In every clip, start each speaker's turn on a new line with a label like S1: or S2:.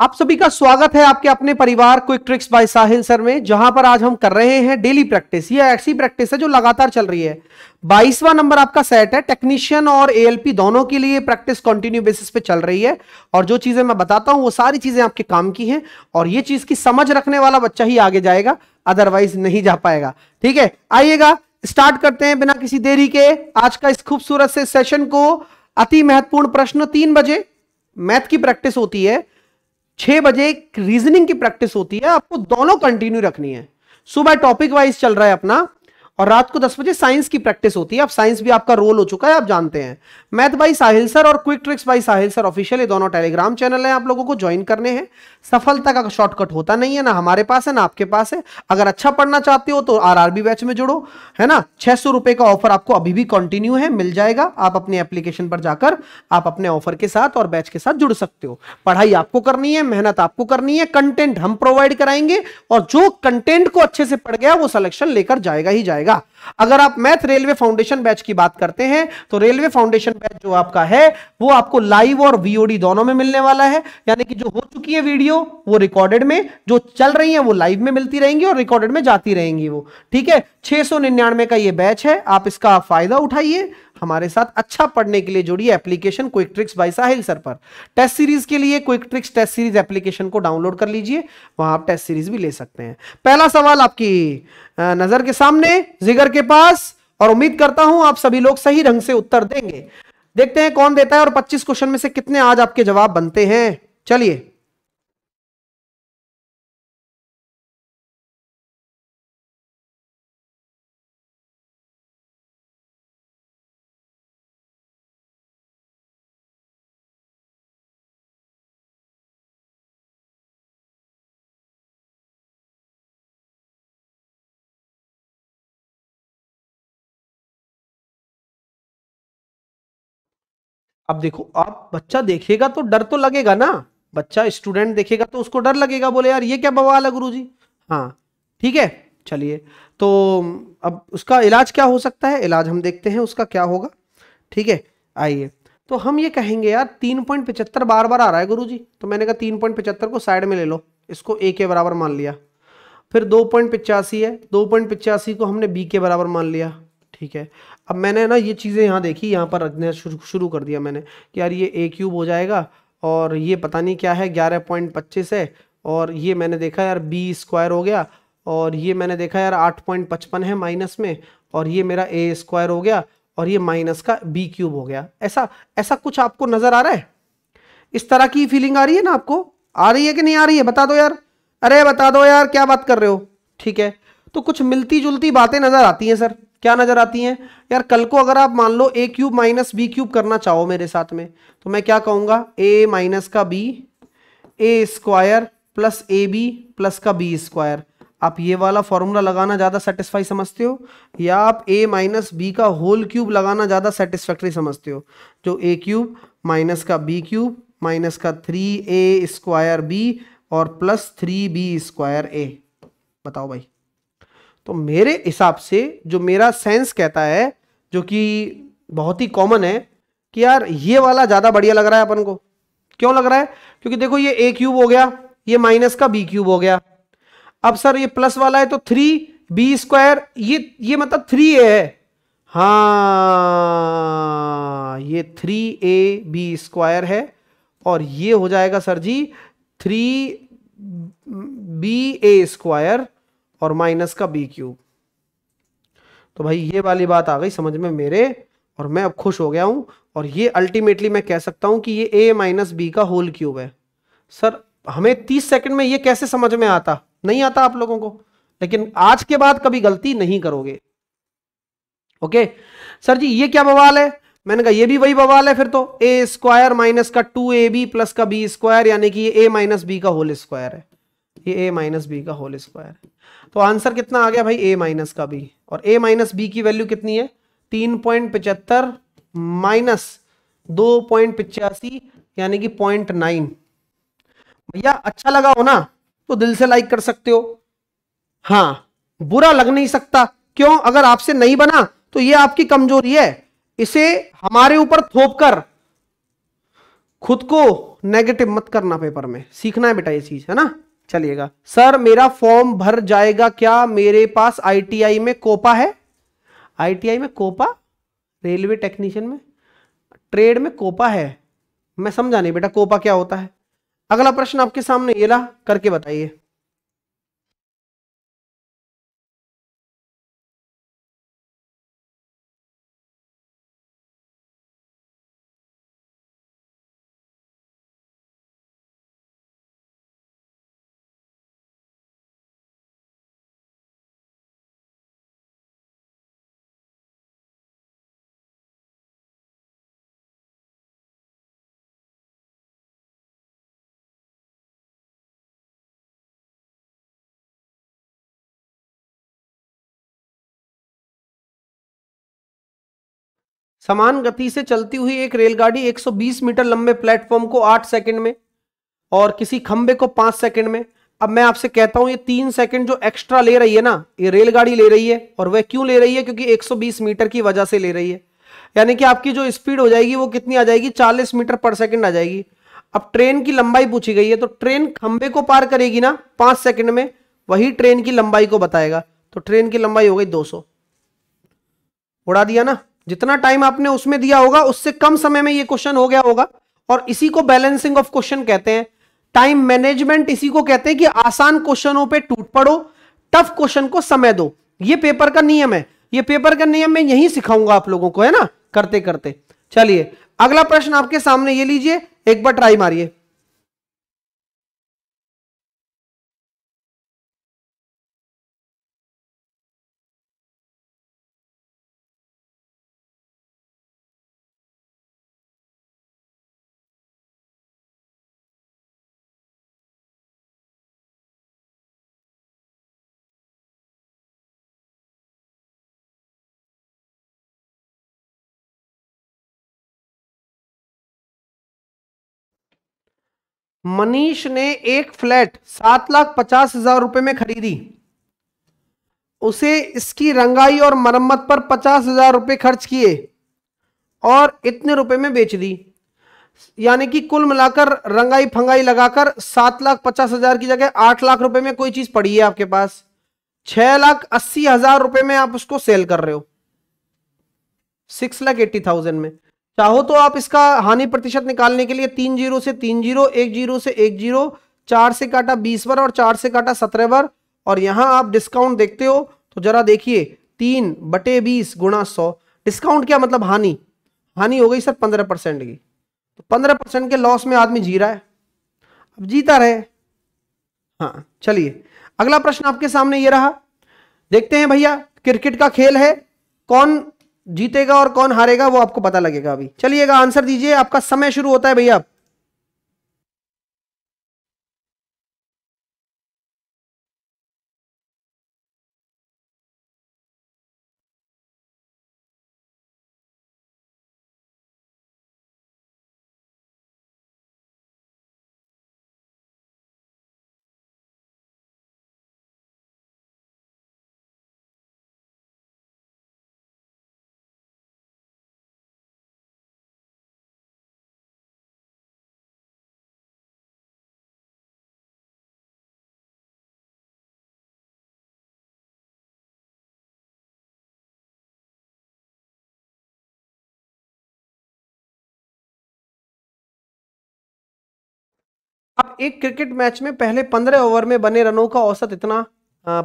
S1: आप सभी का स्वागत है आपके अपने परिवार quick tricks by Sahil sir में जहां पर आज हम कर रहे हैं डेली
S2: प्रैक्टिस ये ऐसी प्रैक्टिस है जो लगातार चल रही है बाईसवा नंबर आपका सेट है टेक्नीशियन और एएलपी दोनों के लिए प्रैक्टिस कंटिन्यू बेसिस पे चल रही है और जो चीजें मैं बताता हूं वो सारी चीजें आपके काम की है और ये चीज की समझ रखने वाला बच्चा ही आगे जाएगा अदरवाइज नहीं जा पाएगा ठीक है आइएगा स्टार्ट करते हैं बिना किसी देरी के आज का इस खूबसूरत से सेशन को अति महत्वपूर्ण प्रश्न तीन बजे मैथ की प्रैक्टिस होती है छह बजे रीजनिंग की प्रैक्टिस होती है आपको दोनों कंटिन्यू रखनी है सुबह टॉपिक वाइज चल रहा है अपना और रात को दस बजे साइंस की प्रैक्टिस होती है अब साइंस भी आपका रोल हो चुका है आप जानते हैं मैथ बाई साहिल सर और quick tricks by Sahil sir official दोनों टेलीग्राम चैनल हैं आप लोगों को ज्वाइन करने हैं सफलता का शॉर्टकट होता नहीं है ना हमारे पास है ना आपके पास है अगर अच्छा पढ़ना चाहते हो तो आर बैच में जुड़ो है ना छह रुपए का ऑफर आपको अभी भी कंटिन्यू है मिल जाएगा आप अपने एप्लीकेशन पर जाकर आप अपने ऑफर के साथ और बैच के साथ जुड़ सकते हो पढ़ाई आपको करनी है मेहनत आपको करनी है कंटेंट हम प्रोवाइड कराएंगे और जो कंटेंट को अच्छे से पढ़ गया वो सलेक्शन लेकर जाएगा ही जाएगा जाएगा अगर आप मैथ रेलवे फाउंडेशन बैच की बात करते हैं तो रेलवे फाउंडेशन बैच जो आपका है वो आपको लाइव और वीओडी दोनों में मिलने वाला है यानी कि जो हो चुकी है वीडियो वो रिकॉर्डेड में जो चल रही है वो लाइव में मिलती रहेंगी और रिकॉर्डेड में जाती रहेंगी वो ठीक है छह का ये बैच है आप इसका फायदा उठाइए हमारे साथ अच्छा पढ़ने के लिए जुड़ी application quick tricks by Sahil sir पर टेस्ट सीरीज के लिए quick tricks test series application को डाउनलोड कर लीजिए वहां आप टेस्ट सीरीज भी ले सकते हैं पहला सवाल आपकी नजर के सामने जिगर के के पास और उम्मीद करता हूं आप सभी लोग सही ढंग से उत्तर देंगे
S1: देखते हैं कौन देता है और 25 क्वेश्चन में से कितने आज आपके जवाब बनते हैं चलिए अब देखो आप बच्चा देखेगा तो डर तो लगेगा ना बच्चा स्टूडेंट देखेगा
S2: तो उसको डर लगेगा बोले यार ये क्या बवाल है गुरु जी हाँ ठीक है चलिए तो अब उसका इलाज क्या हो सकता है इलाज हम देखते हैं उसका क्या होगा ठीक है आइए तो हम ये कहेंगे यार तीन पॉइंट पिचहत्तर बार बार आ रहा है गुरु जी तो मैंने कहा तीन पॉइंट पिचहत्तर को साइड में ले लो इसको ए के बराबर मान लिया फिर दो पॉइंट पिचासी है दो पॉइंट पिचासी को हमने बी के बराबर मान लिया ठीक है अब मैंने ना ये चीज़ें यहाँ देखी यहाँ पर रखने शुरू शुरू कर दिया मैंने कि यार ये ए क्यूब हो जाएगा और ये पता नहीं क्या है ग्यारह पॉइंट पच्चीस है और ये मैंने देखा यार बी स्क्वायर हो गया और ये मैंने देखा यार आठ पॉइंट पचपन है माइनस में और ये मेरा ए स्क्वायर हो गया और ये माइनस का बी क्यूब हो गया ऐसा ऐसा कुछ आपको नज़र आ रहा है इस तरह की फीलिंग आ रही है ना आपको आ रही है कि नहीं आ रही है बता दो यार अरे बता दो यार क्या बात कर रहे हो ठीक है तो कुछ मिलती जुलती बातें नज़र आती हैं सर क्या नज़र आती हैं यार कल को अगर आप मान लो a cube minus b cube करना चाहो मेरे साथ में तो मैं क्या कहूंगा ए माइनस का b a square plus a b plus का बी स्क्वायर आप ये वाला फॉर्मूला लगाना ज़्यादा सेटिस्फाई समझते हो या आप ए माइनस बी का होल क्यूब लगाना ज़्यादा सेटिस्फैक्ट्री समझते हो जो ए क्यूब माइनस का बी क्यूब माइनस का थ्री ए स्क्वायर बी और plus three b square a बताओ भाई तो मेरे हिसाब से जो मेरा सेंस कहता है जो कि बहुत ही कॉमन है कि यार ये वाला ज़्यादा बढ़िया लग रहा है अपन को क्यों लग रहा है क्योंकि देखो ये ए क्यूब हो गया ये माइनस का बी क्यूब हो गया अब सर ये प्लस वाला है तो थ्री बी स्क्वायर ये ये मतलब थ्री ए है हाँ ये थ्री ए बी स्क्वायर है और ये हो जाएगा sir ji three b a square और माइनस का बी क्यूब तो भाई ये वाली बात आ गई समझ में मेरे और मैं अब खुश हो गया हूं और ये अल्टीमेटली मैं कह सकता हूं कि ये ए माइनस बी का होल क्यूब है सर हमें तीस सेकंड में ये कैसे समझ में आता नहीं आता आप लोगों को लेकिन आज के बाद कभी गलती नहीं करोगे ओके सर जी ये क्या बवाल है मैंने कहा ये भी वही बवाल है फिर तो ए स्क्वायर माइनस का टू ए बी प्लस का बी स्क्वायर यानी कि ये ए माइनस बी का होल स्क्वायर है ये ए माइनस बी का होल स्क्वायर है तो आंसर कितना आ गया भाई ए माइनस का बी और ए माइनस बी की वैल्यू कितनी है तीन पॉइंट पिचहत्तर माइनस दो पॉइंट पिचासी यानी कि पॉइंट नाइन भैया अच्छा लगा हो ना तो दिल से लाइक कर सकते हो हाँ बुरा लग नहीं सकता क्यों अगर आपसे नहीं बना तो ये आपकी कमजोरी है इसे हमारे ऊपर थोप कर खुद को नेगेटिव मत करना पेपर में सीखना है बेटा ये चीज है ना चलिएगा सर मेरा फॉर्म भर जाएगा क्या मेरे पास आईटीआई में कोपा है आईटीआई में कोपा रेलवे टेक्नीशियन में ट्रेड में कोपा है मैं समझा नहीं बेटा कोपा क्या होता है अगला प्रश्न आपके सामने
S1: ये ला करके बताइए समान गति से चलती हुई
S2: एक रेलगाड़ी 120 मीटर लंबे प्लेटफॉर्म को 8 सेकंड में और किसी खंबे को 5 सेकंड में अब मैं आपसे कहता हूं ये तीन सेकंड जो एक्स्ट्रा ले रही है ना ये रेलगाड़ी ले रही है और वह क्यों ले रही है क्योंकि 120 मीटर की वजह से ले रही है यानी कि आपकी जो स्पीड हो जाएगी वो कितनी आ जाएगी चालीस मीटर पर सेकेंड आ जाएगी अब ट्रेन की लंबाई पूछी गई है तो ट्रेन खंबे को पार करेगी ना पांच सेकंड में वही ट्रेन की लंबाई को बताएगा तो ट्रेन की लंबाई हो गई 200 उड़ा दिया ना जितना टाइम आपने उसमें दिया होगा उससे कम समय में ये क्वेश्चन हो गया होगा और इसी को बैलेंसिंग ऑफ क्वेश्चन कहते हैं टाइम मैनेजमेंट इसी को कहते हैं कि आसान क्वेश्चनों पे टूट पड़ो टफ क्वेश्चन को समय दो ये पेपर का नियम है ये पेपर का नियम मैं यही सिखाऊंगा आप लोगों को है ना करते करते चलिए
S1: अगला प्रश्न आपके सामने ये लीजिए एक बार ट्राई मारिए मनीष ने एक
S2: फ्लैट सात लाख पचास हजार रुपए में खरीदी उसे इसकी रंगाई और मरम्मत पर पचास हजार रुपये खर्च किए और इतने रुपए में बेच दी यानी कि कुल मिलाकर रंगाई फंगाई लगाकर सात लाख पचास हजार की जगह आठ लाख रुपए में कोई चीज पड़ी है आपके पास छह लाख अस्सी हजार रुपए में आप उसको सेल कर रहे हो सिक्स लाख एट्टी थाउजेंड में चाहो तो आप इसका हानि प्रतिशत निकालने के लिए तीन जीरो से तीन जीरो एक जीरो से एक जीरो चार से काटा बीस बार और चार से काटा सत्रह बार और यहां आप डिस्काउंट देखते हो तो जरा देखिए तीन बटे बीस गुणा सौ डिस्काउंट क्या मतलब हानि हानि हो गई सर पंद्रह परसेंट की तो पंद्रह परसेंट के लॉस में आदमी जी रहा है अब जीता रहे हाँ चलिए अगला प्रश्न आपके सामने ये रहा देखते हैं भैया क्रिकेट का खेल है कौन जीतेगा और कौन हारेगा वो आपको पता लगेगा अभी चलिएगा
S1: आंसर दीजिए आपका समय शुरू होता है भैया एक क्रिकेट मैच में
S2: पहले पंद्रह ओवर में बने रनों का औसत इतना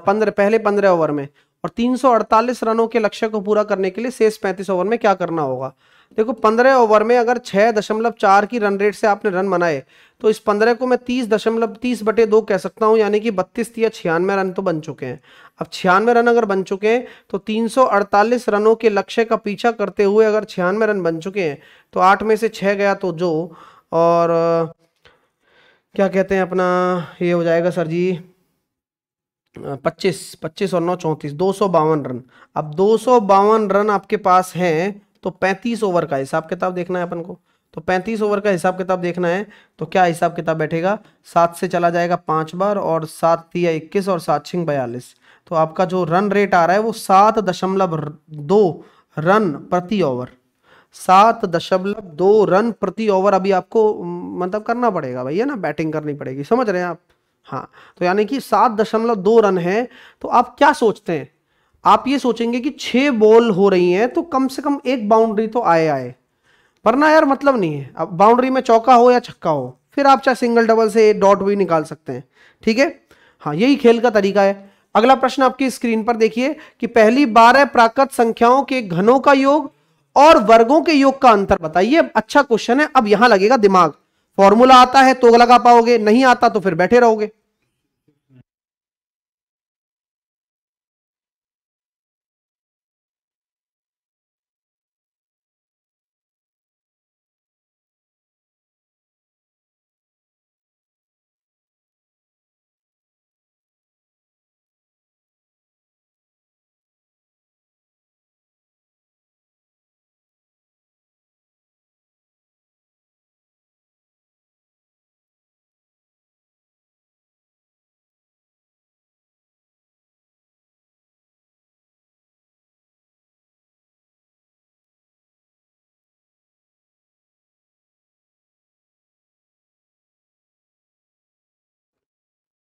S2: पंद्रह पहले पंद्रह ओवर में और 348 रनों के लक्ष्य को पूरा करने के लिए शेष पैंतीस ओवर में क्या करना होगा देखो पंद्रह ओवर में अगर छः दशमलव चार की रन रेट से आपने रन बनाए तो इस पंद्रह को मैं तीस दशमलव तीस बटे दो कह सकता हूँ यानी कि बत्तीस या छियानवे रन तो बन चुके हैं अब छियानवे रन अगर बन चुके हैं तो 348 रनों के लक्ष्य का पीछा करते हुए अगर छियानवे रन बन चुके हैं तो आठ में से छः गया तो जो और क्या कहते हैं अपना ये हो जाएगा सर जी पच्चीस पच्चीस और नौ चौंतीस दो सौ बावन रन अब दो सौ बावन रन आपके पास हैं तो पैंतीस ओवर का हिसाब किताब देखना है अपन को तो पैंतीस ओवर का हिसाब किताब देखना है तो क्या हिसाब किताब बैठेगा सात से चला जाएगा पांच बार और सात या इक्कीस और सात छिंग बयालीस तो आपका जो रन रेट आ रहा है वो सात दशमलव दो रन प्रति ओवर सात दशमलव दो रन प्रति ओवर अभी आपको मतलब करना पड़ेगा भैया ना बैटिंग करनी पड़ेगी समझ रहे हैं आप हाँ तो यानी कि सात दशमलव दो रन है तो आप क्या सोचते हैं आप ये सोचेंगे कि छह बॉल हो रही हैं तो कम से कम एक बाउंड्री तो आए आए ना यार मतलब नहीं है अब बाउंड्री में चौका हो या छक्का हो फिर आप चाहे सिंगल डबल से डॉट भी निकाल सकते हैं ठीक है हाँ यही खेल का तरीका है अगला प्रश्न आपकी स्क्रीन पर देखिए कि पहली बारह प्राकृत संख्याओं के घनों का योग और वर्गों के योग का अंतर बताइए अच्छा क्वेश्चन है अब यहां लगेगा दिमाग फॉर्मूला आता है तो लगा पाओगे नहीं आता तो फिर बैठे रहोगे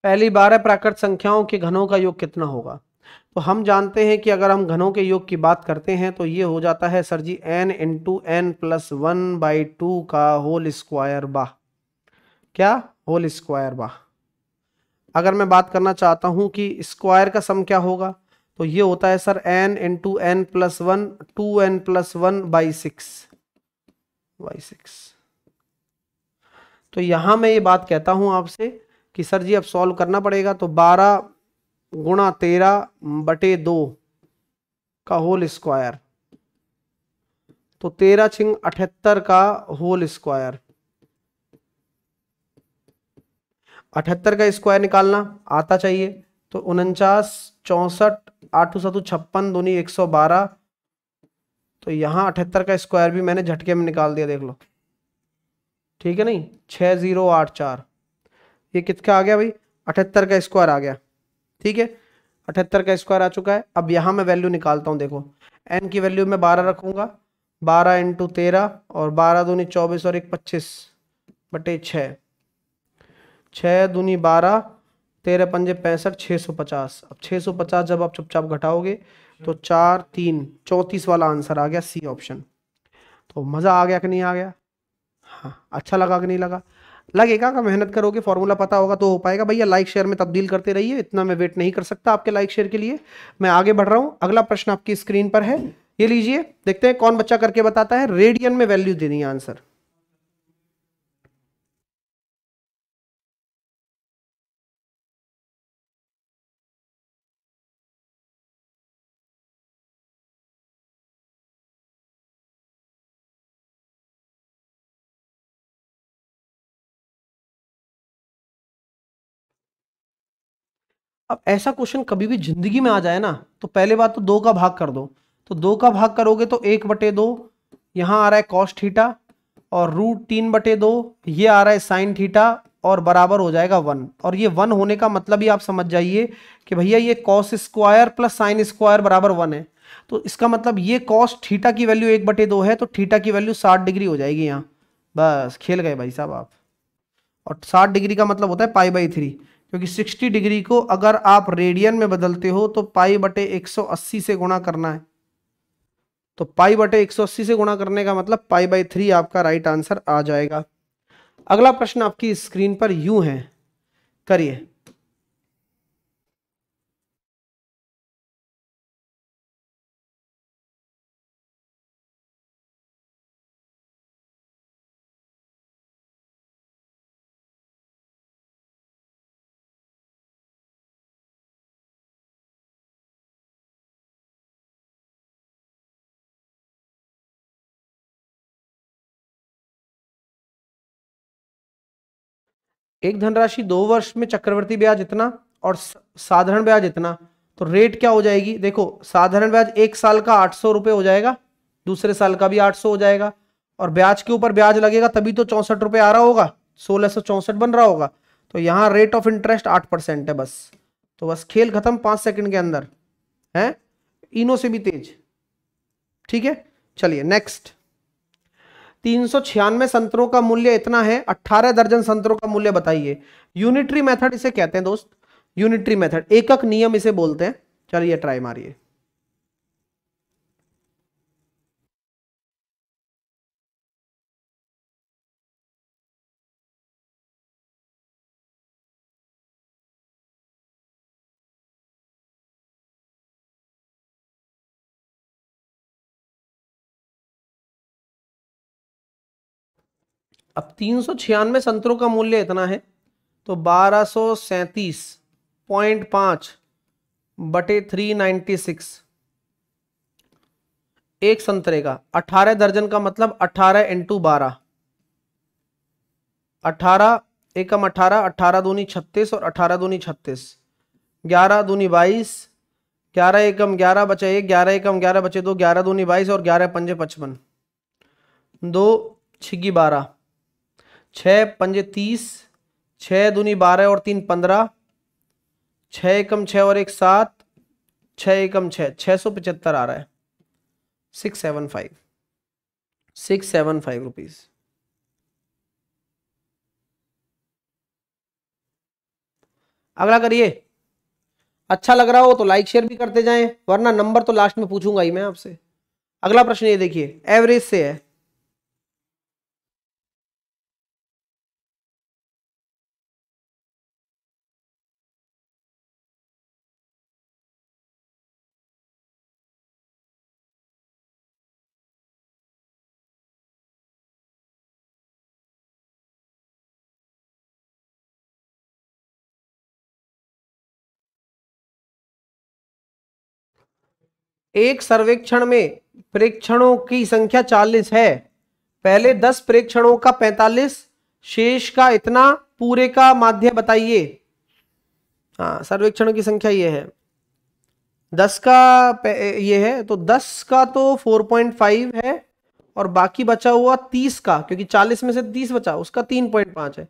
S1: पहली बारह प्राकृत संख्याओं के घनों का योग कितना होगा तो हम जानते हैं कि
S2: अगर हम घनों के योग की बात करते हैं तो ये हो जाता है sir ji n into n plus one by two का होल स्क्वायर बा क्या होल स्क्वायर बा अगर मैं बात करना चाहता हूं कि स्क्वायर का सम क्या होगा तो ये होता है sir n into n plus one two n plus one by six by six तो यहां मैं ये बात कहता हूं आपसे कि सर जी अब सॉल्व करना पड़ेगा तो बारह गुणा तेरह बटे दो का होल स्क्वायर तो तेरह छिंग अठहत्तर का होल स्क्वायर अठहत्तर का स्क्वायर निकालना आता चाहिए तो उनचास चौसठ आठ सतु छप्पन दूनी एक सौ बारह तो यहां अठहत्तर का स्क्वायर भी मैंने झटके में निकाल दिया देख लो ठीक है नहीं छह जीरो आठ चार ये किसका आ गया भाई अठहत्तर का स्क्वायर आ गया ठीक है अठहत्तर का स्क्वायर आ चुका है अब यहाँ मैं वैल्यू निकालता हूँ देखो एन की वैल्यू मैं बारह रखूँगा बारह इंटू तेरह और बारह दूनी चौबीस और एक पच्चीस बटे छः छः दूनी बारह तेरह पंजे पैंसठ छः सौ पचास अब छः सौ पचास जब आप चुपचाप घटाओगे तो चार तीन चौंतीस वाला आंसर आ गया सी ऑप्शन तो मज़ा आ गया कि नहीं आ गया हाँ अच्छा लगा कि नहीं लगा लगेगा का मेहनत करोगे फॉर्मूला पता होगा तो हो पाएगा भैया लाइक शेयर में तब्दील करते रहिए इतना मैं वेट नहीं कर सकता आपके लाइक शेयर के लिए मैं आगे बढ़ रहा हूँ अगला प्रश्न आपकी स्क्रीन पर है ये लीजिए देखते हैं कौन बच्चा करके बताता है रेडियन में वैल्यू देनी है आंसर
S1: अब ऐसा क्वेश्चन कभी भी जिंदगी में आ जाए ना तो पहले बात तो दो
S2: का भाग कर दो तो दो का भाग करोगे तो एक बटे दो यहाँ आ रहा है कॉस थीटा और रूट तीन बटे दो ये आ रहा है साइन थीटा और बराबर हो जाएगा वन और ये वन होने का मतलब ही आप समझ जाइए कि भैया ये cos square plus sine square बराबर वन है तो इसका मतलब ये कॉस थीटा की वैल्यू एक बटे दो है तो थीटा की वैल्यू साठ डिग्री हो जाएगी यहाँ बस खेल गए भाई साहब आप और साठ डिग्री का मतलब होता है पाई बाई थ्री क्योंकि 60 डिग्री को अगर आप रेडियन में बदलते हो तो पाई बटे 180 से गुणा करना है तो पाई बटे 180 से गुणा करने का मतलब पाई बाई थ्री आपका राइट आंसर आ जाएगा अगला प्रश्न आपकी स्क्रीन पर यू है
S1: करिए एक धनराशि दो वर्ष में
S2: चक्रवर्ती ब्याज इतना और साधारण ब्याज इतना तो रेट क्या हो जाएगी देखो साधारण ब्याज एक साल का आठ सौ रुपए हो जाएगा दूसरे साल का भी आठ सौ हो जाएगा और ब्याज के ऊपर ब्याज लगेगा तभी तो चौंसठ रुपए आ रहा होगा सोलह सौ चौसठ बन रहा होगा तो यहाँ रेट ऑफ इंटरेस्ट आठ परसेंट है बस तो बस खेल खत्म पांच सेकंड के अंदर है इनो से भी तेज ठीक है चलिए नेक्स्ट तीन सौ छियानवे संतरों का मूल्य इतना है अट्ठारह दर्जन संतरों का मूल्य बताइए यूनिटरी मेथड इसे कहते हैं दोस्त यूनिटरी मेथड एकक नियम इसे बोलते हैं चलिए ट्राई मारिए
S1: अब तीन सौ छियानवे संतरों का मूल्य इतना है तो बारह सौ
S2: सैंतीस पॉइंट पांच बटे थ्री नाइन्टी सिक्स एक संतरे का अठारह दर्जन का मतलब अठारह इंटू बारह अठारह एकम अठारह अठारह दूनी छत्तीस और अठारह दूनी छत्तीस ग्यारह दूनी बाईस ग्यारह एकम ग्यारह बचे एक ग्यारह एकम ग्यारह बचे दो ग्यारह दूनी बाईस और ग्यारह पंजे पचपन दो छिगी बारह छः पंजे तीस छः दूनी बारह और तीन पंद्रह छः एकम छः और एक सात छः एकम छः छः सौ पचहत्तर आ रहा है six seven five six seven five rupees अगला करिए अच्छा लग रहा हो तो लाइक शेयर भी करते जाएं वरना नंबर तो लास्ट में पूछूंगा ही मैं आपसे
S1: अगला प्रश्न ये देखिए एवरेज से है एक सर्वेक्षण में प्रेक्षणों की संख्या चालीस है पहले दस
S2: प्रेक्षणों का पैंतालीस शेष का इतना पूरे का माध्य बताइए हाँ सर्वेक्षणों की संख्या ये है दस का ये है तो दस का तो फोर पॉइंट फाइव है और बाकी बचा हुआ तीस का क्योंकि चालीस में से तीस बचा उसका तीन पॉइंट पांच है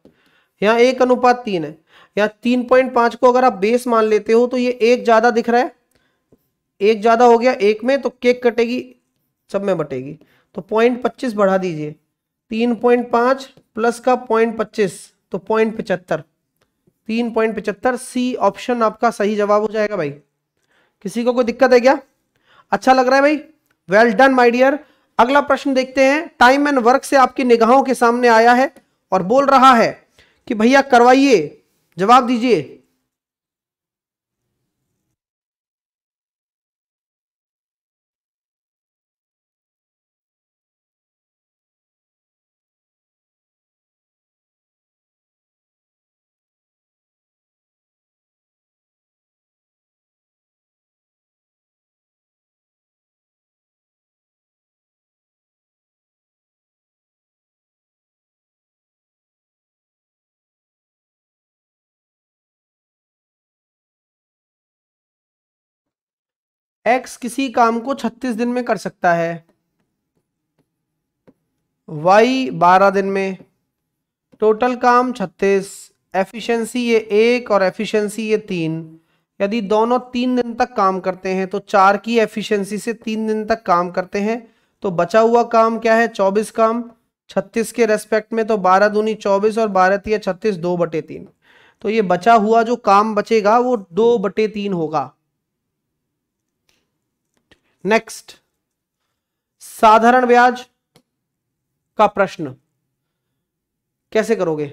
S2: यहाँ एक अनुपात तीन है यहाँ तीन पॉइंट पांच को अगर आप बेस मान लेते हो तो ये एक ज्यादा दिख रहा है एक ज़्यादा हो गया एक में तो केक कटेगी सब में बटेगी तो पॉइंट पच्चीस बढ़ा दीजिए तीन पॉइंट पांच प्लस का पॉइंट पच्चीस तो पॉइंट पचहत्तर तीन पॉइंट पचहत्तर सी ऑप्शन आपका सही जवाब हो जाएगा भाई किसी को कोई दिक्कत है क्या अच्छा लग रहा है भाई वेल डन माई डियर अगला प्रश्न देखते हैं टाइम एंड वर्क से आपकी निगाहों के सामने आया है और बोल रहा है कि भैया करवाइए जवाब दीजिए
S1: एक्स किसी काम को छत्तीस दिन में कर सकता है वाई
S2: बारह दिन में टोटल काम छत्तीस एफिशिएंसी ये एक और एफिशिएंसी ये तीन यदि दोनों तीन दिन तक काम करते हैं तो चार की एफिशिएंसी से तीन दिन तक काम करते हैं तो बचा हुआ काम क्या है चौबीस काम छत्तीस के रेस्पेक्ट में तो बारह दूनी चौबीस और बारह तीन छत्तीस दो बटे तीन तो ये बचा हुआ जो काम बचेगा वो दो बटे तीन होगा नेक्स्ट साधारण ब्याज का प्रश्न कैसे करोगे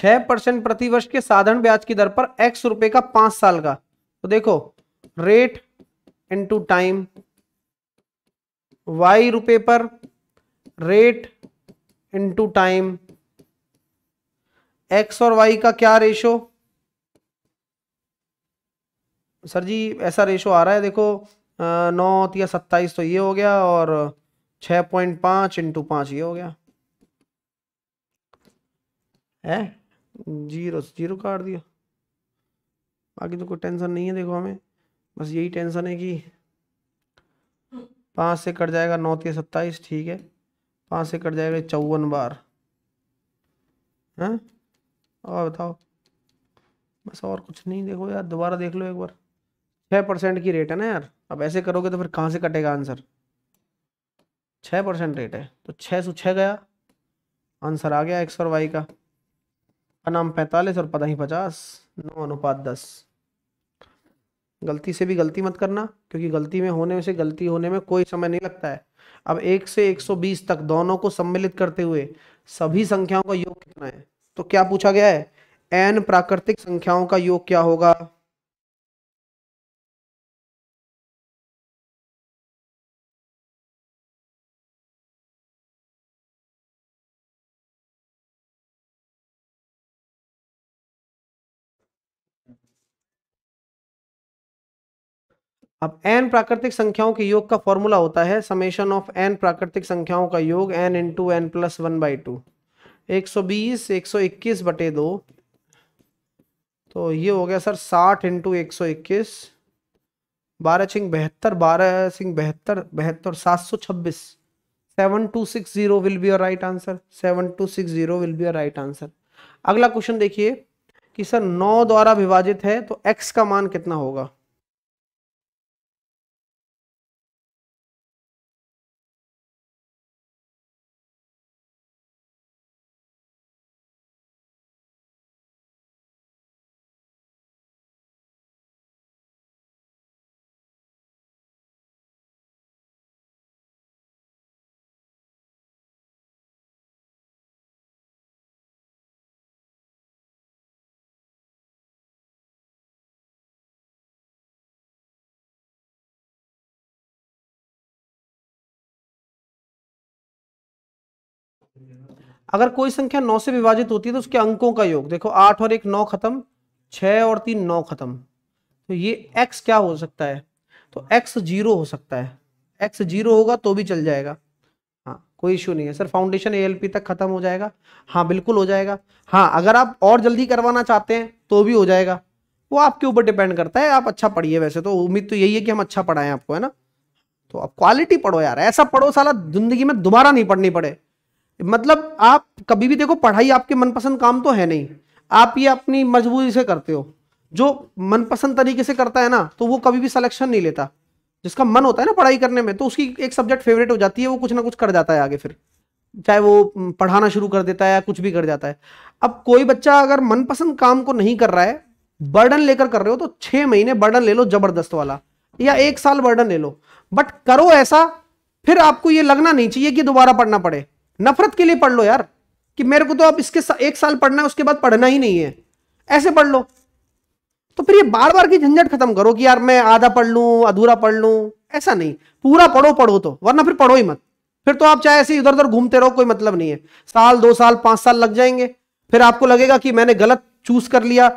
S1: छह परसेंट प्रतिवर्ष के साधारण ब्याज की दर पर एक्स रुपए का पांच
S2: साल का तो देखो रेट टू टाइम वाई रुपए पर रेट टू टाइम एक्स और वाई का क्या रेशो सर जी ऐसा रेशो आ रहा है देखो नौ या सत्ताईस तो ये हो गया और छह पॉइंट पांच इंटू पांच ये हो गया है जीरो से जीरो काट दिया बाकी तो कोई टेंशन नहीं है देखो हमें बस यही टेंशन है कि पाँच से कट जाएगा नौ तीस सत्ताईस ठीक है पाँच से कट जाएगा चौवन बार हैं और बताओ बस और कुछ नहीं देखो यार दोबारा देख लो एक बार छः परसेंट की रेट है ना यार अब ऐसे करोगे तो फिर कहाँ से कटेगा आंसर छः परसेंट रेट है तो छः सौ छः गया आंसर आ गया एक्स और वाई का अनाम पैंतालीस और पता ही पचास नौ अनुपात दस गलती से भी गलती मत करना क्योंकि गलती में होने में से गलती होने में कोई समय नहीं लगता है अब एक से एक सौ बीस तक दोनों को सम्मिलित करते हुए सभी संख्याओं का
S1: योग कितना है तो क्या पूछा गया है एन प्राकृतिक संख्याओं का योग क्या होगा अब एन प्राकृतिक संख्याओं के योग का फॉर्मूला होता
S2: है समेशन ऑफ एन प्राकृतिक संख्याओं का योग n into n plus one by two एक सौ बीस एक सौ इक्कीस बटे दो तो ये हो गया सर साठ इंटू एक सौ इक्कीस बारह छिंग बहत्तर बारह सिंह बहत्तर बहत्तर सात सौ छब्बीस seven two six zero will be your right answer seven two six zero will be your right answer अगला क्वेश्चन देखिए कि सर नौ द्वारा विभाजित है तो एक्स
S1: का मान कितना होगा अगर कोई संख्या
S2: नौ से विभाजित होती है तो उसके अंकों का योग देखो आठ और एक नौ खत्म छ और तीन नौ खत्म तो ये एक्स क्या हो सकता है तो एक्स जीरो हो सकता है एक्स जीरो होगा तो भी चल जाएगा हाँ कोई इश्यू नहीं है सर फाउंडेशन ए तक खत्म हो जाएगा हाँ बिल्कुल हो जाएगा हाँ अगर आप और जल्दी करवाना चाहते हैं तो भी हो जाएगा वो आपके ऊपर डिपेंड करता है आप अच्छा पढ़िए वैसे तो उम्मीद तो यही है कि हम अच्छा पढ़ाएं आपको है ना तो आप क्वालिटी पढ़ो यार ऐसा पढ़ो साला जिंदगी में दोबारा नहीं पढ़नी पड़े मतलब आप कभी भी देखो पढ़ाई आपके मनपसंद काम तो है नहीं आप ये अपनी मजबूरी से करते हो जो मनपसंद तरीके से करता है ना तो वो कभी भी सिलेक्शन नहीं लेता जिसका मन होता है ना पढ़ाई करने में तो उसकी एक सब्जेक्ट फेवरेट हो जाती है वो कुछ ना कुछ कर जाता है आगे फिर चाहे वो पढ़ाना शुरू कर देता है या कुछ भी कर जाता है अब कोई बच्चा अगर मनपसंद काम को नहीं कर रहा है बर्डन लेकर कर रहे हो तो छः महीने बर्डन ले लो जबरदस्त वाला या एक साल बर्डन ले लो बट करो ऐसा फिर आपको ये लगना नहीं चाहिए कि दोबारा पढ़ना पड़े नफरत के लिए पढ़ लो यार कि मेरे को तो अब इसके सा, एक साल पढ़ना है उसके बाद पढ़ना ही नहीं है ऐसे पढ़ लो तो फिर ये बार बार की झंझट खत्म करो कि यार मैं आधा पढ़ लूं अधूरा पढ़ लूं ऐसा नहीं पूरा पढ़ो पढ़ो तो वरना फिर पढ़ो ही मत फिर तो आप चाहे ऐसे इधर उधर घूमते रहो कोई मतलब नहीं है साल दो साल पांच साल लग जाएंगे फिर आपको लगेगा कि मैंने गलत चूज कर लिया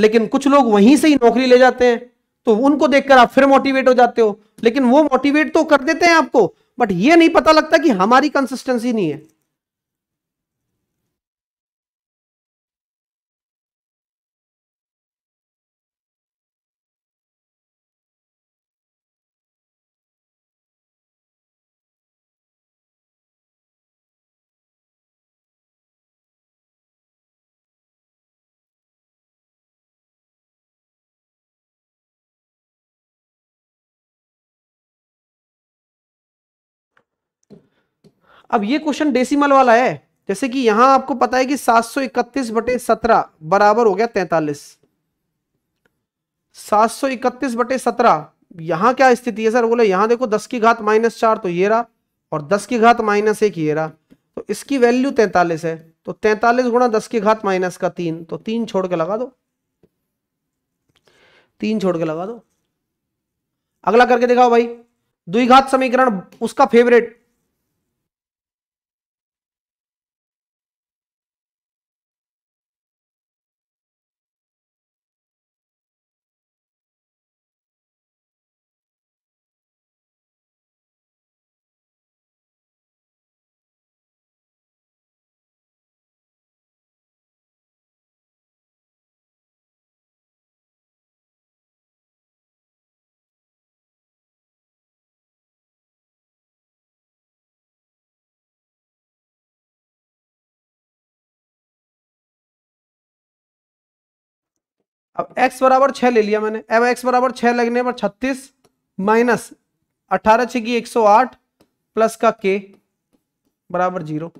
S2: लेकिन कुछ लोग वहीं से ही नौकरी ले जाते हैं तो उनको देखकर आप फिर मोटिवेट हो जाते हो लेकिन वो मोटिवेट तो कर देते हैं आपको
S1: बट ये नहीं पता लगता कि हमारी कंसिस्टेंसी नहीं है अब ये क्वेश्चन डेसिमल वाला है जैसे कि यहां आपको पता
S2: है कि 731 बटे 17 बराबर हो गया 43 731 बटे 17 यहां क्या स्थिति है सर बोले यहां देखो 10 की घात माइनस चार तो ये रहा और 10 की घात माइनस एक ये रहा तो इसकी वैल्यू 43 है तो 43 गुणा दस की घात माइनस का तीन तो तीन छोड़ के लगा दो तीन छोड़ के लगा दो अगला करके दिखाओ भाई द्विघात समीकरण
S1: उसका फेवरेट अब x बराबर छह ले लिया
S2: मैंने अब x बराबर छः लगने पर छत्तीस माइनस अठारह छह की एक सौ आठ प्लस का k बराबर जीरो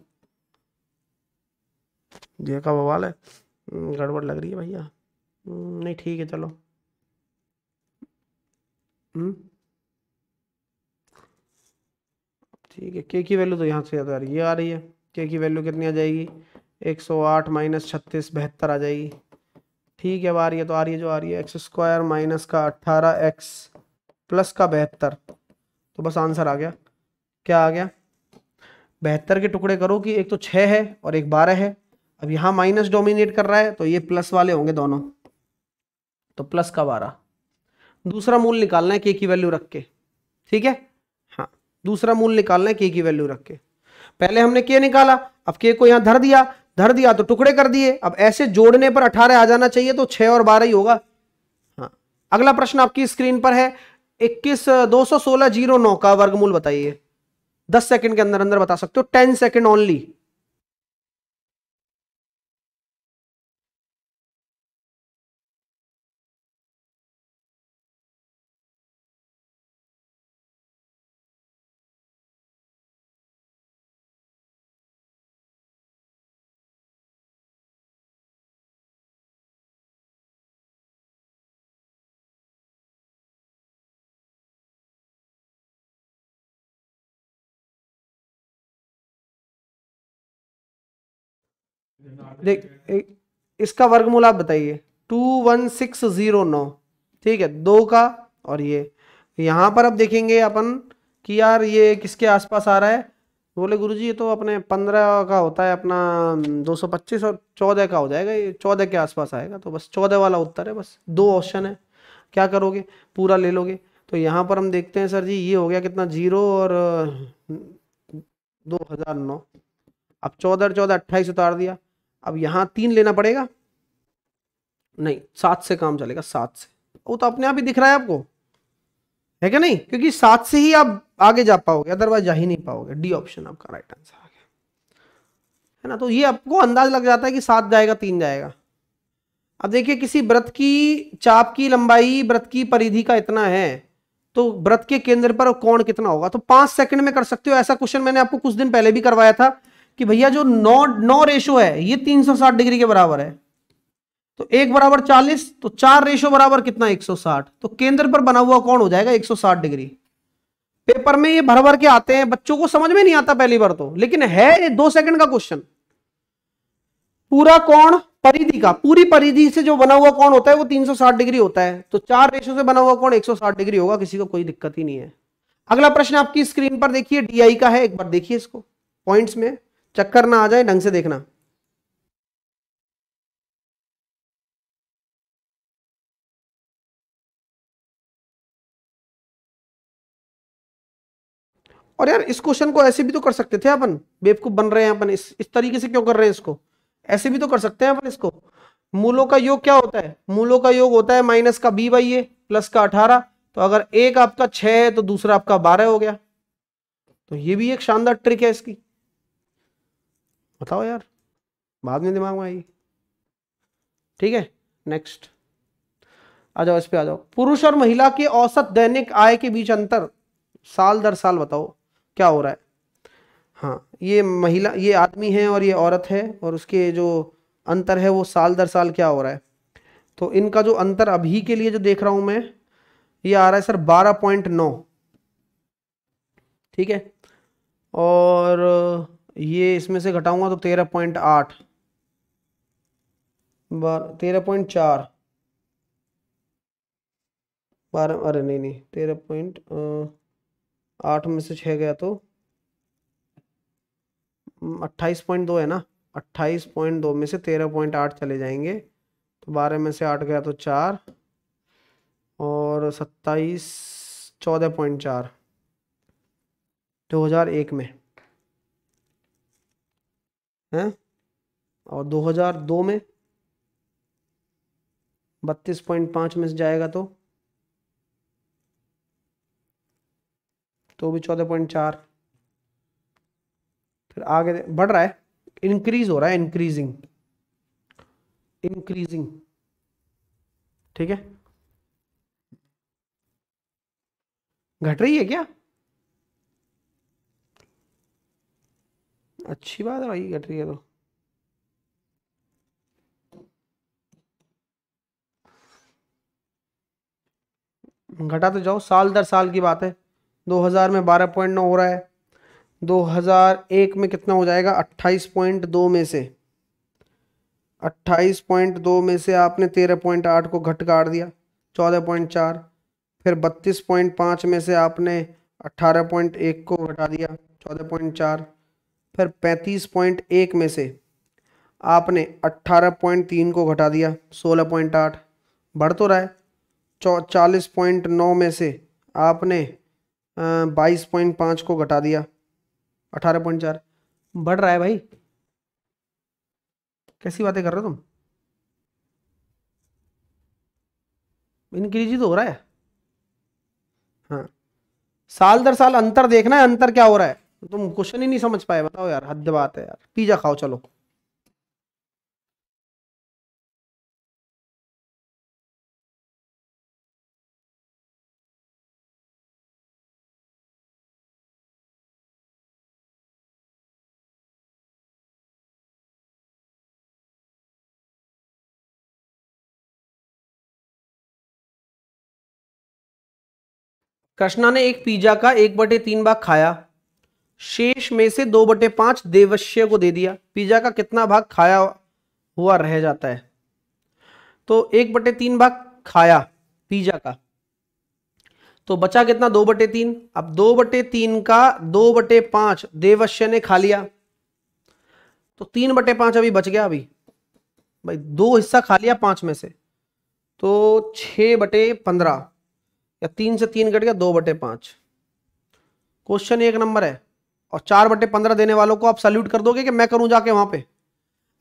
S2: ये का बवाल है हम्म, गड़बड़ लग रही है भैया हम्म, नहीं ठीक है चलो हम्म, ठीक है के की वैल्यू तो यहाँ से आ रही है आ रही है के की वैल्यू कितनी आ जाएगी 108 सौ आठ माइनस छत्तीस बहत्तर आ जाएगी ठीक है अब आ रही है तो आ रही है जो आ रही है एक्स स्क्वायर माइनस का अट्ठारह एक्स प्लस का बेहतर तो बस आंसर आ गया क्या आ गया बेहतर के टुकड़े करो कि एक तो छः है और एक बारह है अब यहाँ माइनस डोमिनेट कर रहा है तो ये प्लस वाले होंगे दोनों तो प्लस का बारह दूसरा मूल निकालना है के की वैल्यू रख के ठीक है हाँ दूसरा मूल निकालना है के की वैल्यू रख के पहले हमने के निकाला अब के को यहाँ धर दिया धर दिया तो टुकड़े कर दिए अब ऐसे जोड़ने पर अठारह आ जाना चाहिए तो छ और बारह ही होगा हाँ अगला प्रश्न आपकी स्क्रीन पर है इक्कीस दो सौ सोलह जीरो नौ का वर्गमूल बताइए
S1: दस सेकंड के अंदर अंदर बता सकते हो टेन सेकंड ओनली देख इसका वर्गमूल आप बताइए टू वन सिक्स जीरो नौ
S2: ठीक है दो का और ये यहाँ पर अब देखेंगे अपन कि यार ये किसके आसपास आ रहा है बोले गुरु जी ये तो अपने पंद्रह का होता है अपना दो सौ पच्चीस और चौदह का हो जाएगा ये चौदह के आसपास आएगा तो बस चौदह वाला उत्तर है बस दो ऑप्शन है क्या करोगे पूरा ले लोगे तो यहाँ पर हम देखते हैं सर जी ये हो गया कितना जीरो और दो हज़ार नौ अब चौदह चौदह अट्ठाईस उतार दिया अब यहां तीन लेना पड़ेगा नहीं सात से काम चलेगा सात से वो तो अपने आप ही दिख रहा है आपको है क्या नहीं क्योंकि सात से ही आप आगे जा पाओगे अदरवाइज जा ही नहीं पाओगे डी ऑप्शन आपका राइट आंसर आ गया है ना तो ये आपको अंदाज लग जाता है कि सात जाएगा तीन जाएगा अब देखिए किसी व्रत की चाप की लंबाई व्रत की परिधि का इतना है तो व्रत के केंद्र पर कोण कितना होगा तो पांच सेकंड में कर सकते हो ऐसा क्वेश्चन मैंने आपको कुछ दिन पहले भी करवाया था कि भैया जो नौ नौ रेशो है ये 360 डिग्री के बराबर है तो एक बराबर 40 तो चार रेशो बराबर कितना 160 तो केंद्र पर बना हुआ कौन हो जाएगा 160 डिग्री पेपर में ये भर भर के आते हैं बच्चों को समझ में नहीं आता पहली बार तो लेकिन है ये दो सेकंड का क्वेश्चन पूरा कौन परिधि का पूरी परिधि से जो बना हुआ कौन होता है वो 360 डिग्री होता है तो चार रेशो से बना हुआ सौ 160 डिग्री होगा किसी को कोई दिक्कत ही नहीं है अगला प्रश्न आपकी स्क्रीन पर देखिए डीआई का है एक बार देखिए इसको पॉइंट्स में चक्कर ना आ जाए ढंग से देखना
S1: और यार इस क्वेश्चन को ऐसे भी तो कर सकते थे अपन बेवकूफ बन रहे हैं अपन इस इस तरीके से क्यों कर रहे हैं इसको
S2: ऐसे भी तो कर सकते हैं अपन इसको मूलों का योग क्या होता है मूलों का योग होता है माइनस का बी बाई ए प्लस का अठारह तो अगर एक आपका छह है तो दूसरा आपका बारह हो गया तो ये भी एक शानदार ट्रिक है इसकी बताओ यार बाद में दिमाग में आएगी ठीक है नेक्स्ट आ जाओ इस पर आ जाओ पुरुष और महिला के औसत दैनिक आय के बीच अंतर साल दर साल बताओ क्या हो रहा है हाँ ये महिला ये आदमी है और ये औरत है और उसके जो अंतर है वो साल दर साल क्या हो रहा है तो इनका जो अंतर अभी के लिए जो देख रहा हूं मैं ये आ रहा है सर बारह पॉइंट नौ ठीक है और ये इसमें से घटाऊंगा तो तेरह पॉइंट आठ बार तेरह पॉइंट चार बारह अरे नहीं नहीं तेरह पॉइंट आठ में से छः गया तो अट्ठाईस पॉइंट दो है ना अट्ठाईस पॉइंट दो में से तेरह पॉइंट आठ चले जाएंगे तो बारह में से आठ गया तो चार और सत्ताईस चौदह पॉइंट चार दो हज़ार एक में हैं और 2002 में बत्तीस पॉइंट में से जाएगा तो तो भी चौदह पॉइंट चार फिर आगे बढ़ रहा है इंक्रीज हो रहा है इंक्रीजिंग इंक्रीजिंग ठीक है घट रही है क्या अच्छी बात है भाई घट रही है तो घटा तो जाओ साल दर साल की बात है 2000 में 12.9 हो रहा है 2001 में कितना हो जाएगा 28.2 में से 28.2 में से आपने 13.8 को घट काट दिया 14.4 फिर 32.5 में से आपने 18.1 को घटा दिया फिर पैंतीस पॉइंट एक में से आपने अट्ठारह पॉइंट तीन को घटा दिया सोलह पॉइंट आठ बढ़ तो रहा है चौ चालीस पॉइंट नौ में से आपने बाईस पॉइंट पाँच को घटा दिया 18.4 पॉइंट चार बढ़ रहा है भाई कैसी बातें कर रहे हो तुम इनक्रीज ही तो हो रहा है हाँ साल दर साल अंतर देखना है अंतर क्या
S1: हो रहा है तुम क्वेश्चन ही नहीं समझ पाए बताओ यार हद बात है यार पिज्जा खाओ चलो कृष्णा ने एक पिज्जा का एक बटे तीन भाग खाया
S2: शेष में से दो बटे पांच देवश्य को दे दिया पिज्जा का कितना भाग खाया हुआ रह जाता है तो एक बटे तीन भाग खाया पिज्जा का तो बचा कितना दो बटे तीन अब दो बटे तीन का दो बटे पांच देवश्य ने खा लिया तो तीन बटे पांच अभी बच गया अभी भाई दो हिस्सा खा लिया पांच में से तो छ बटे पंद्रह या तीन से तीन कट गया दो बटे पांच क्वेश्चन एक नंबर है और चार बटे पंद्रह देने वालों को आप सल्यूट कर दोगे कि मैं करूं जाके वहां पे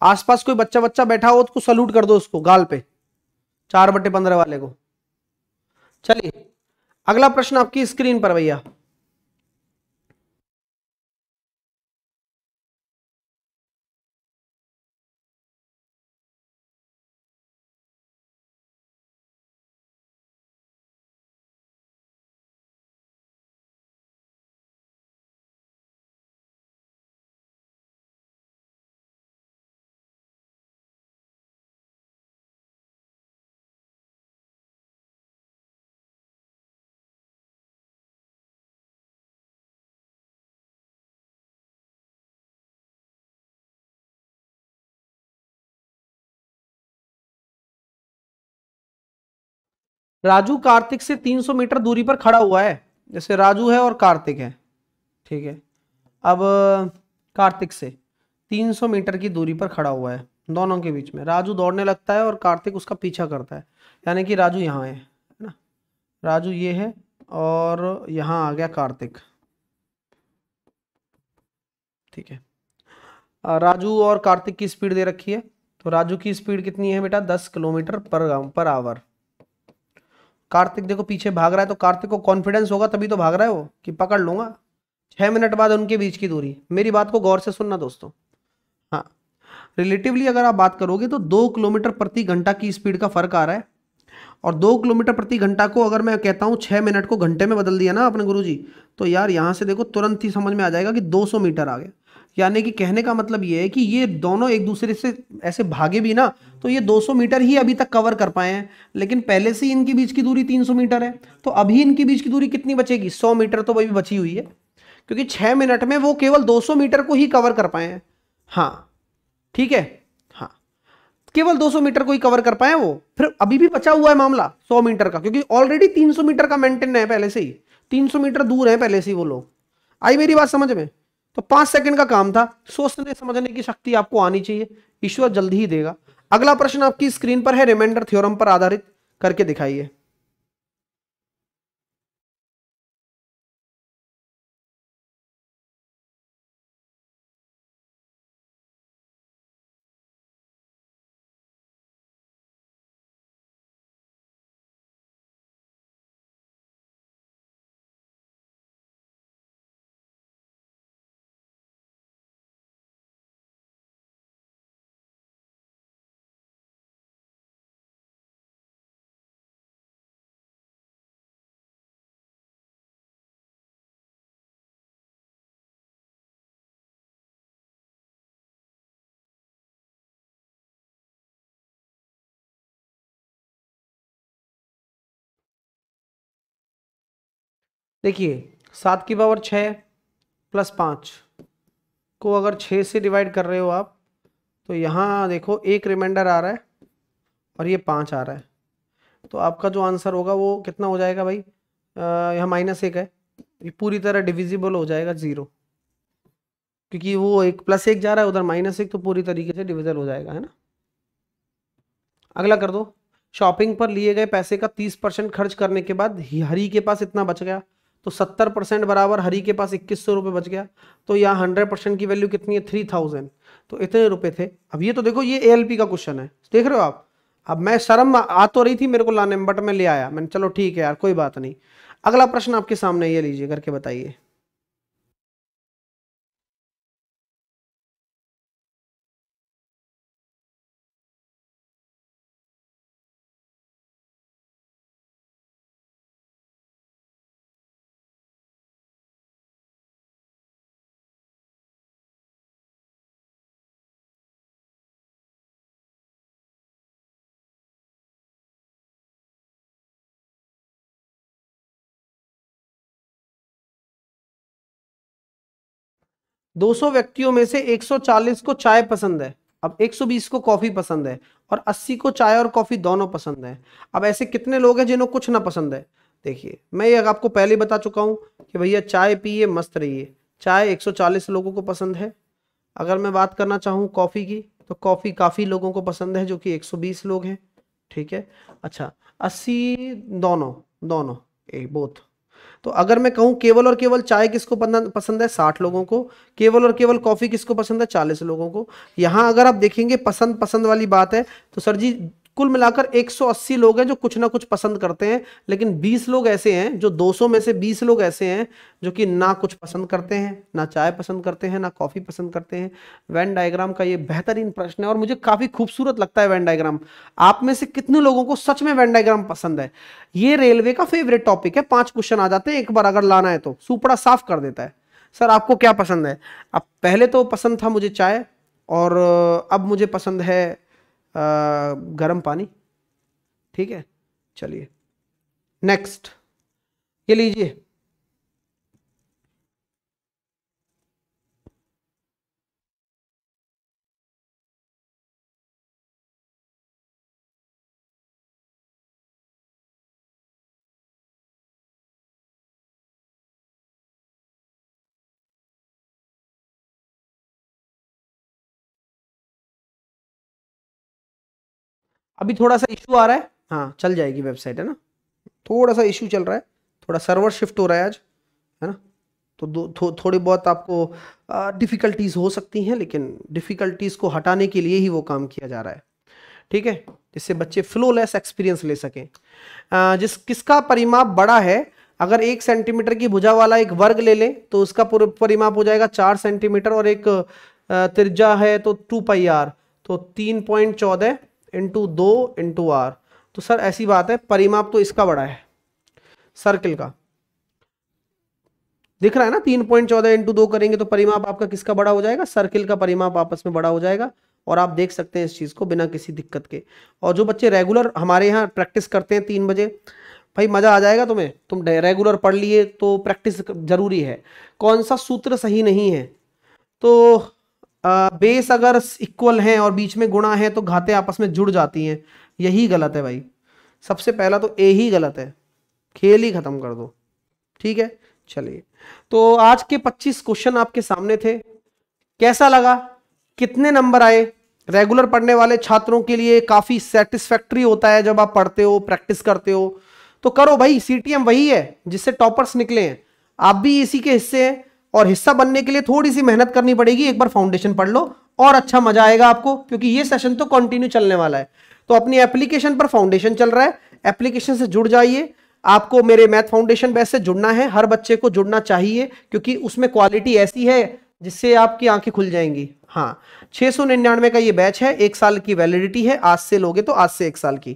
S2: आसपास कोई बच्चा बच्चा बैठा हो तो सल्यूट कर दो उसको गाल पे चार बटे पंद्रह वाले को
S1: चलिए अगला प्रश्न आपकी स्क्रीन पर भैया राजू कार्तिक से 300 मीटर दूरी पर खड़ा हुआ है जैसे राजू है और कार्तिक है ठीक
S2: है अब कार्तिक से 300 मीटर की दूरी पर खड़ा हुआ है दोनों के बीच में राजू दौड़ने लगता है और कार्तिक उसका पीछा करता है यानी कि राजू यहाँ है है ना राजू ये है और यहाँ आ गया कार्तिक ठीक है राजू और कार्तिक की स्पीड दे रखी है तो राजू की स्पीड कितनी है बेटा दस किलोमीटर पर पर आवर कार्तिक देखो पीछे भाग रहा है तो कार्तिक को कॉन्फिडेंस होगा तभी तो भाग रहा है वो कि पकड़ लूंगा छः मिनट बाद उनके बीच की दूरी मेरी बात को गौर से सुनना दोस्तों हाँ रिलेटिवली अगर आप बात करोगे तो दो किलोमीटर प्रति घंटा की स्पीड का फर्क आ रहा है और दो किलोमीटर प्रति घंटा को अगर मैं कहता हूँ छः मिनट को घंटे में बदल दिया ना अपने गुरु जी तो यार यहाँ से देखो तुरंत ही समझ में आ जाएगा कि दो मीटर आ गया यानी कि कहने का मतलब ये है कि ये दोनों एक दूसरे से ऐसे भागे भी ना तो ये 200 मीटर ही अभी तक कवर कर पाए हैं लेकिन पहले से ही इनके बीच की दूरी 300 मीटर है तो अभी इनके बीच की दूरी कितनी बचेगी 100 मीटर तो वही बची हुई है क्योंकि 6 मिनट में वो केवल 200 मीटर को ही कवर कर पाए हैं हाँ ठीक है हाँ केवल 200 मीटर को ही कवर कर पाए वो फिर अभी भी बचा हुआ है मामला सौ मीटर का क्योंकि ऑलरेडी तीन मीटर का मेंटेन है पहले से ही तीन मीटर दूर है पहले से ही वो लोग आई मेरी बात समझ में तो पांच सेकंड का काम था सोचने समझने की शक्ति आपको आनी चाहिए ईश्वर जल्दी ही देगा अगला प्रश्न आपकी स्क्रीन पर है रिमाइंडर थ्योरम पर आधारित करके दिखाइए
S1: देखिए सात की पावर छः
S2: प्लस पाँच को अगर छः से डिवाइड कर रहे हो आप तो यहाँ देखो एक रिमाइंडर आ रहा है और ये पाँच आ रहा है तो आपका जो आंसर होगा वो कितना हो जाएगा भाई यहाँ माइनस एक है ये पूरी तरह डिविजिबल हो जाएगा ज़ीरो क्योंकि वो एक प्लस एक जा रहा है उधर माइनस एक तो पूरी तरीके से डिविजल हो जाएगा है ना अगला कर दो शॉपिंग पर लिए गए पैसे का तीस परसेंट खर्च करने के बाद हरी के पास इतना बच गया तो सत्तर परसेंट बराबर हरी के पास इक्कीस सौ रुपये बच गया तो यहाँ हंड्रेड परसेंट की वैल्यू कितनी है थ्री थाउजेंड तो इतने रुपए थे अब ये तो देखो ये ए का क्वेश्चन है देख रहे हो आप अब मैं शर्म आ तो रही थी मेरे को लाने में बट मैं ले आया मैंने चलो ठीक है यार कोई बात नहीं अगला प्रश्न आपके सामने ये लीजिए करके बताइए
S1: 200 व्यक्तियों में से 140 को चाय पसंद है अब 120 को
S2: कॉफी पसंद है और 80 को चाय और कॉफी दोनों पसंद है अब ऐसे कितने लोग हैं जिन्हों कुछ ना पसंद है देखिए मैं ये आपको पहले बता चुका हूँ कि भैया चाय पिए मस्त रहिए चाय 140 लोगों को पसंद है अगर मैं बात करना चाहूँ कॉफ़ी की तो कॉफ़ी काफ़ी लोगों को पसंद है जो कि एक लोग हैं ठीक है अच्छा अस्सी दोनों दोनों ए बोथ तो अगर मैं कहूँ केवल और केवल चाय किसको पसंद है साठ लोगों को केवल और केवल कॉफ़ी किसको पसंद है चालीस लोगों को यहाँ अगर आप देखेंगे पसंद पसंद वाली बात है तो सर जी कुल मिलाकर 180 लोग हैं जो कुछ ना कुछ पसंद करते हैं लेकिन 20 लोग ऐसे हैं जो 200 में से 20 लोग ऐसे हैं जो कि ना कुछ पसंद करते हैं ना चाय पसंद करते हैं ना कॉफ़ी पसंद करते हैं वैन डायग्राम का ये बेहतरीन प्रश्न है और मुझे काफ़ी खूबसूरत लगता है वैन डायग्राम आप में से कितने लोगों को सच में वैन डायग्राम पसंद है ये रेलवे का फेवरेट टॉपिक है पाँच क्वेश्चन आ जाते हैं एक बार अगर लाना है तो सुपड़ा साफ कर देता है सर आपको क्या पसंद है अब पहले तो पसंद था मुझे चाय और अब मुझे पसंद है गर्म पानी ठीक है चलिए
S1: नेक्स्ट ये लीजिए अभी थोड़ा सा इशू आ रहा है हाँ चल जाएगी वेबसाइट है ना
S2: थोड़ा सा इशू चल रहा है थोड़ा सर्वर शिफ्ट हो रहा है आज है ना तो दो थो, थोड़ी बहुत आपको डिफ़िकल्टीज़ हो सकती हैं लेकिन डिफ़िकल्टीज़ को हटाने के लिए ही वो काम किया जा रहा है ठीक है जिससे बच्चे फ्लोलेस एक्सपीरियंस ले सकें जिस किसका परिमाप बड़ा है अगर एक सेंटीमीटर की भुजा वाला एक वर्ग ले लें तो उसका परिमाप हो जाएगा चार सेंटीमीटर और एक तिरजा है तो टू पाई आर तो तीन पॉइंट चौदह इंटू दो इंटू आर तो सर ऐसी बात है परिमाप तो इसका बड़ा है सर्किल का दिख रहा है ना तीन पॉइंट चौदह इंटू दो करेंगे तो परिमाप आपका किसका बड़ा हो जाएगा सर्किल का परिमाप आपस में बड़ा हो जाएगा और आप देख सकते हैं इस चीज़ को बिना किसी दिक्कत के और जो बच्चे रेगुलर हमारे यहाँ प्रैक्टिस करते हैं तीन बजे भाई मज़ा आ जाएगा तुम्हें तुम रेगुलर पढ़ लिए तो प्रैक्टिस ज़रूरी है कौन सा सूत्र सही नहीं है तो बेस अगर इक्वल हैं और बीच में गुणा है तो घाते आपस में जुड़ जाती हैं यही गलत है भाई सबसे पहला तो ए ही गलत है खेल ही खत्म कर दो ठीक है चलिए तो आज के 25 क्वेश्चन आपके सामने थे कैसा लगा कितने नंबर आए रेगुलर पढ़ने वाले छात्रों के लिए काफ़ी सेटिस्फैक्ट्री होता है जब आप पढ़ते हो प्रैक्टिस करते हो तो करो भाई सी वही है जिससे टॉपर्स निकले हैं आप भी इसी के हिस्से हैं और हिस्सा बनने के लिए थोड़ी सी मेहनत करनी पड़ेगी एक बार फाउंडेशन पढ़ लो और अच्छा मजा आएगा आपको क्योंकि ये सेशन तो कंटिन्यू चलने वाला है तो अपनी एप्लीकेशन पर फाउंडेशन चल रहा है एप्लीकेशन से जुड़ जाइए आपको मेरे मैथ फाउंडेशन बैच से जुड़ना है हर बच्चे को जुड़ना चाहिए क्योंकि उसमें क्वालिटी ऐसी है जिससे आपकी आंखें खुल जाएंगी हाँ 699 का ये बैच है एक साल की वैलिडिटी है आज से लोगे तो आज से एक साल की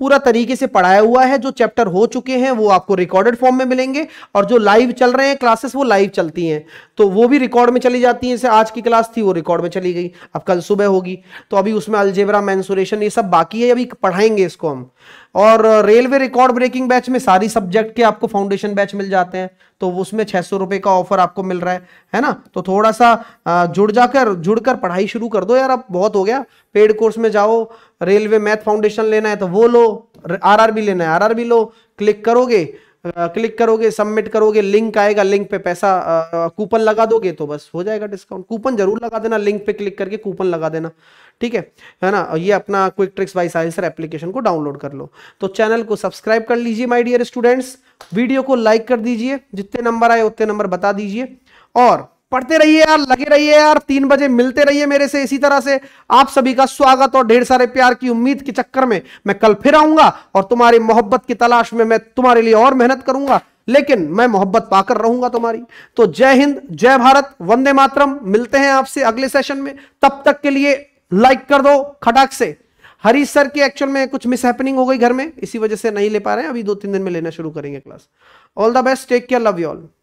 S2: पूरा तरीके से पढ़ाया हुआ है जो चैप्टर हो चुके हैं वो आपको रिकॉर्डेड फॉर्म में मिलेंगे और जो लाइव चल रहे हैं क्लासेस वो लाइव चलती हैं तो वो भी रिकॉर्ड में चली जाती हैं जैसे आज की क्लास थी वो रिकॉर्ड में चली गई अब कल सुबह होगी तो अभी उसमें अलजेबरा मैंसुरेशन ये सब बाकी है अभी पढ़ाएंगे इसको हम और रेलवे रिकॉर्ड ब्रेकिंग बैच में सारी सब्जेक्ट के आपको फाउंडेशन बैच मिल जाते हैं तो उसमें छह सौ रुपए का ऑफर आपको मिल रहा है है ना तो थोड़ा सा जुड़ जाकर जुड़कर पढ़ाई शुरू कर दो यार अब बहुत हो गया पेड कोर्स में जाओ रेलवे मैथ फाउंडेशन लेना है तो वो लो आरआरबी लेना है आरआरबी लो क्लिक करोगे क्लिक करोगे सबमिट करोगे लिंक आएगा लिंक पे पैसा कूपन लगा दोगे तो बस हो जाएगा डिस्काउंट कूपन जरूर लगा देना लिंक पे क्लिक करके कूपन लगा देना ठीक है है ना ये अपना क्विक ट्रिक्स बाई साइंसर एप्लीकेशन को डाउनलोड कर लो तो चैनल को सब्सक्राइब कर लीजिए माय डियर स्टूडेंट्स वीडियो को लाइक कर दीजिए जितने नंबर आए उतने नंबर बता दीजिए और पढ़ते रहिए यार लगे रहिए यार तीन बजे मिलते रहिए मेरे से इसी तरह से आप सभी का स्वागत और ढेर सारे प्यार की उम्मीद के चक्कर में मैं कल फिर आऊंगा और तुम्हारी मोहब्बत की तलाश में मैं तुम्हारे लिए और मेहनत करूंगा लेकिन मैं मोहब्बत पाकर रहूंगा तुम्हारी तो जय हिंद जय भारत वंदे मातरम मिलते हैं आपसे अगले सेशन में तब तक के लिए लाइक कर दो खटाक से हरीश सर की एक्चुअल में कुछ मिसहैपनिंग हो गई घर में इसी वजह से नहीं ले पा रहे हैं अभी दो तीन दिन में
S1: लेना शुरू करेंगे class all the best take care love you all